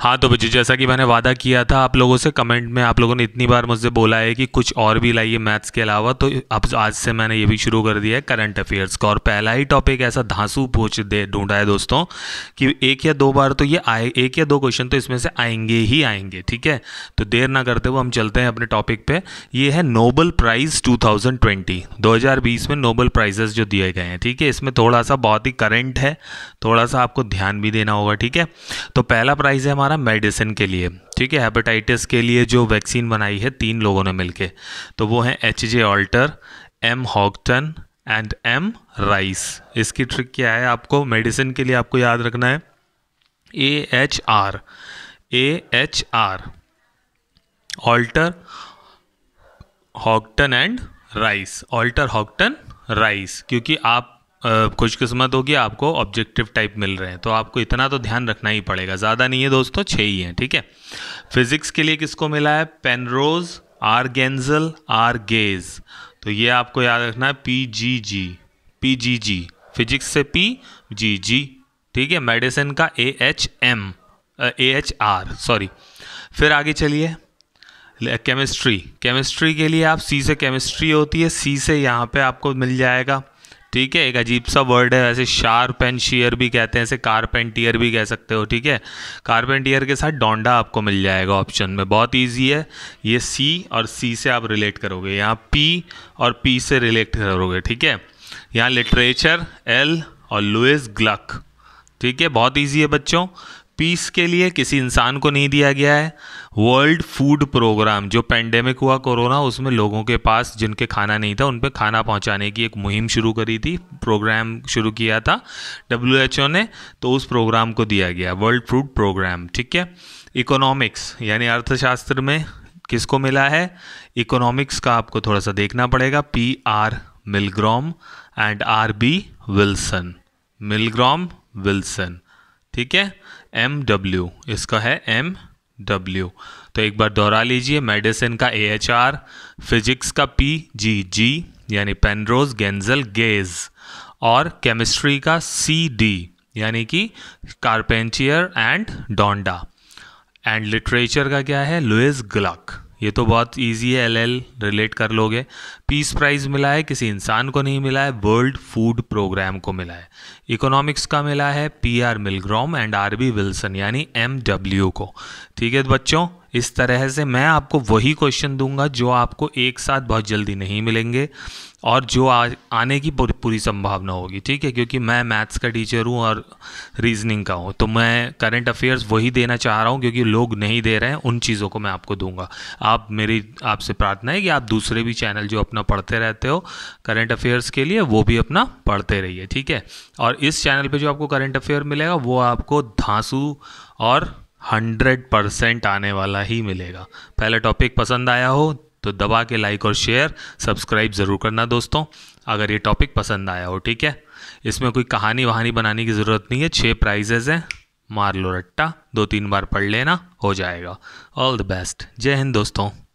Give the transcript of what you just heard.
हाँ तो बच्चों जैसा कि मैंने वादा किया था आप लोगों से कमेंट में आप लोगों ने इतनी बार मुझसे बोला है कि कुछ और भी लाइए मैथ्स के अलावा तो अब आज से मैंने ये भी शुरू कर दिया है करंट अफेयर्स का और पहला ही टॉपिक ऐसा धांसू पूछ दे ढूंढा है दोस्तों कि एक या दो बार तो ये आए एक या दो क्वेश्चन तो इसमें से आएंगे ही आएंगे ठीक है तो देर ना करते हुए हम चलते हैं अपने टॉपिक पर ये है Nobel prize two thousand twenty दो हज़ार बीस में नोबल प्राइजेस जो दिए गए हैं ठीक है इसमें थोड़ा सा बहुत ही करेंट है थोड़ा सा आपको ध्यान भी देना होगा ठीक है तो पहला प्राइज़ है हमारा हमारा मेडिसिन के लिए ठीक है हेपेटाइटिस के लिए जो वैक्सीन बनाई है तीन लोगों ने मिलके तो वो हैं H J Alter M Houghton and M Rice इसकी ट्रिक क्या है आपको मेडिसिन के लिए आपको याद रखना है A H R A H R Alter Houghton and Rice Alter Houghton Rice क्योंकि आप खुशकिस्मत होगी आपको ऑब्जेक्टिव टाइप मिल रहे हैं तो आपको इतना तो ध्यान रखना ही पड़ेगा ज़्यादा नहीं है दोस्तों छः ही हैं ठीक है फिज़िक्स के लिए किसको मिला है Penrose R Genzel R Ghez तो ये आपको याद रखना है P G G P G G physics से पी जी जी ठीक है मेडिसिन का A H M A H R sorry फिर आगे चलिए केमिस्ट्री केमिस्ट्री के लिए आप सी से केमिस्ट्री होती है सी से यहाँ पे आपको मिल जाएगा ठीक है एक अजीब सा वर्ड है वैसे शार्प एंड शेयर भी कहते हैं ऐसे कारपेंटियर भी कह सकते हो ठीक है कारपेंटियर के साथ डोंडा आपको मिल जाएगा ऑप्शन में बहुत इजी है ये सी और सी से आप रिलेट करोगे यहाँ पी और पी से रिलेट करोगे ठीक है यहाँ लिटरेचर एल और लुइस ग्लक ठीक है बहुत ईजी है बच्चों पीस के लिए किसी इंसान को नहीं दिया गया है वर्ल्ड फूड प्रोग्राम जो पेंडेमिक हुआ कोरोना उसमें लोगों के पास जिनके खाना नहीं था उन पर खाना पहुंचाने की एक मुहिम शुरू करी थी प्रोग्राम शुरू किया था डब्ल्यू ने तो उस प्रोग्राम को दिया गया वर्ल्ड फूड प्रोग्राम ठीक है इकोनॉमिक्स यानी अर्थशास्त्र में किसको मिला है इकोनॉमिक्स का आपको थोड़ा सा देखना पड़ेगा P R Milgrom and R B Wilson Milgrom Wilson ठीक है एम डब्ल्यू इसका है एम डब्ल्यू तो एक बार दोहरा लीजिए मेडिसिन का ए एच आर फिजिक्स का पी जी जी यानी पेनरोज गेंजल गेज और केमिस्ट्री का सी डी यानी कि Charpentier and Doudna and literature का क्या है लुइस ग्लक ये तो बहुत इजी है एलएल रिलेट कर लोगे पीस प्राइज मिला है किसी इंसान को नहीं मिला है वर्ल्ड फूड प्रोग्राम को मिला है इकोनॉमिक्स का मिला है P R Milgrom and R B Wilson यानी एम डब्ल्यू को ठीक है बच्चों इस तरह से मैं आपको वही क्वेश्चन दूंगा जो आपको एक साथ बहुत जल्दी नहीं मिलेंगे और जो आ, आने की पूरी, पूरी संभावना होगी ठीक है क्योंकि मैं मैथ्स का टीचर हूँ और रीजनिंग का हूँ तो मैं करंट अफेयर्स वही देना चाह रहा हूँ क्योंकि लोग नहीं दे रहे हैं उन चीज़ों को मैं आपको दूंगा आप मेरी आपसे प्रार्थना है कि आप दूसरे भी चैनल जो अपना पढ़ते रहते हो करंट अफेयर्स के लिए वो भी अपना पढ़ते रहिए ठीक है और इस चैनल पर जो आपको करंट अफेयर मिलेगा वो आपको धांसू और हंड्रेड परसेंट आने वाला ही मिलेगा पहला टॉपिक पसंद आया हो तो दबा के लाइक और शेयर सब्सक्राइब ज़रूर करना दोस्तों अगर ये टॉपिक पसंद आया हो ठीक है इसमें कोई कहानी वहानी बनाने की ज़रूरत नहीं है छः प्राइजेज़ हैं मार लो रट्टा दो तीन बार पढ़ लेना हो जाएगा ऑल द बेस्ट जय हिंद दोस्तों